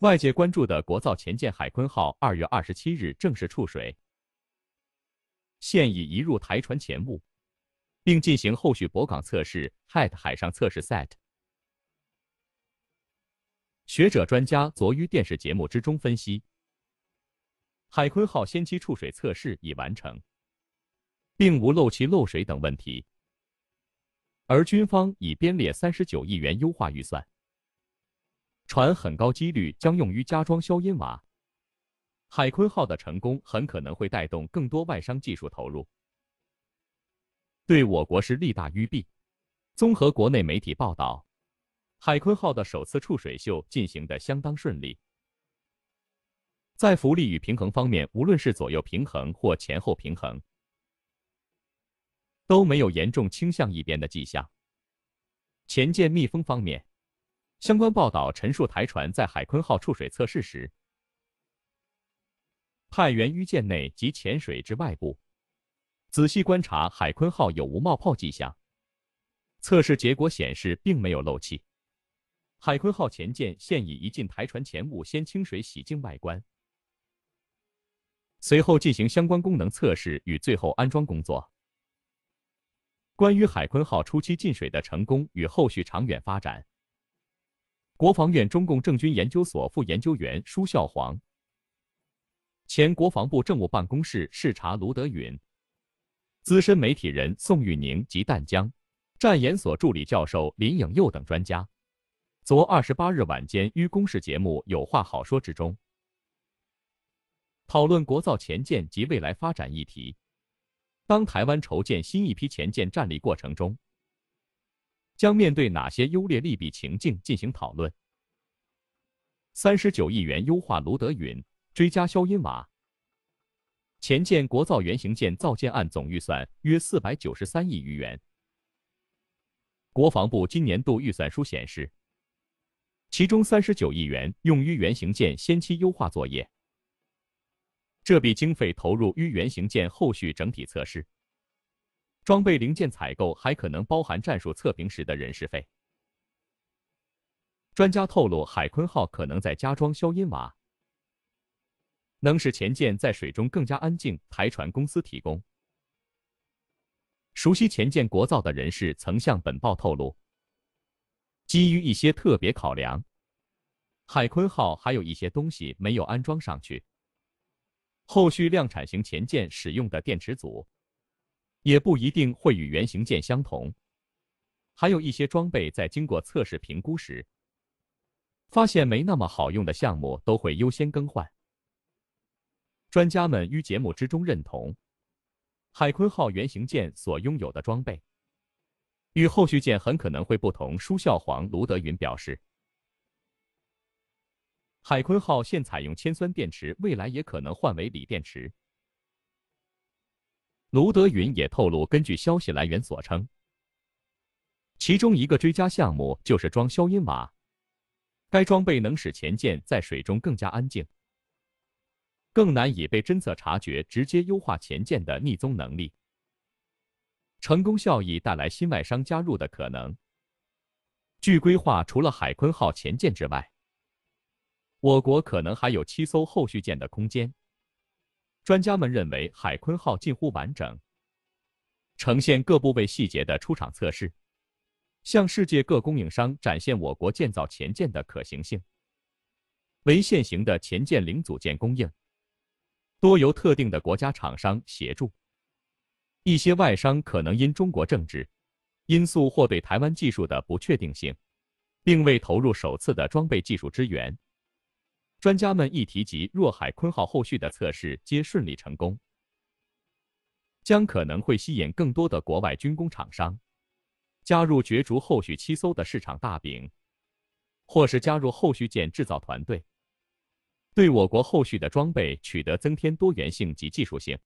外界关注的国造前舰海鲲号，二月二十七日正式触水，现已移入台船前坞，并进行后续泊港测试（ h t 海上测试）。set 学者专家昨于电视节目之中分析，海鲲号先期触水测试已完成，并无漏气漏水等问题，而军方已编列三十九亿元优化预算。船很高几率将用于加装消音瓦，海鲲号的成功很可能会带动更多外商技术投入，对我国是利大于弊。综合国内媒体报道，海鲲号的首次触水秀进行的相当顺利，在浮力与平衡方面，无论是左右平衡或前后平衡，都没有严重倾向一边的迹象。前舰密封方面。相关报道陈述：台船在海鲲号触水测试时，派员于舰内及潜水至外部仔细观察海鲲号有无冒泡迹象。测试结果显示，并没有漏气。海鲲号前舰现已移进台船前坞，先清水洗净外观，随后进行相关功能测试与最后安装工作。关于海鲲号初期进水的成功与后续长远发展。国防院中共政军研究所副研究员舒孝煌、前国防部政务办公室视察卢德允、资深媒体人宋玉宁及淡江战研所助理教授林颖佑等专家，昨二十八日晚间于公视节目《有话好说》之中，讨论国造前舰及未来发展议题。当台湾筹建新一批前舰战力过程中，将面对哪些优劣利弊情境进行讨论？三十九亿元优化卢德云追加消音瓦，前舰国造原型舰造舰案总预算约四百九十三亿余元。国防部今年度预算书显示，其中三十九亿元用于原型舰先期优化作业，这笔经费投入于原型舰后续整体测试。装备零件采购还可能包含战术测评时的人事费。专家透露，海鲲号可能在加装消音瓦，能使前舰在水中更加安静。台船公司提供。熟悉前舰国造的人士曾向本报透露，基于一些特别考量，海鲲号还有一些东西没有安装上去。后续量产型前舰使用的电池组。也不一定会与原型件相同，还有一些装备在经过测试评估时，发现没那么好用的项目都会优先更换。专家们于节目之中认同，海鲲号原型舰所拥有的装备，与后续舰很可能会不同。舒孝黄、卢德云表示，海鲲号现采用铅酸电池，未来也可能换为锂电池。卢德云也透露，根据消息来源所称，其中一个追加项目就是装消音瓦。该装备能使前舰在水中更加安静，更难以被侦测察觉，直接优化前舰的逆踪能力。成功效益带来新外商加入的可能。据规划，除了海鲲号前舰之外，我国可能还有七艘后续舰的空间。专家们认为，海鲲号近乎完整，呈现各部位细节的出厂测试，向世界各供应商展现我国建造前舰的可行性。为现行的前舰零组件供应，多由特定的国家厂商协助。一些外商可能因中国政治因素或对台湾技术的不确定性，并未投入首次的装备技术支援。专家们一提及“若海鲲号”后续的测试，皆顺利成功，将可能会吸引更多的国外军工厂商加入角逐后续七艘的市场大饼，或是加入后续舰制造团队，对我国后续的装备取得增添多元性及技术性。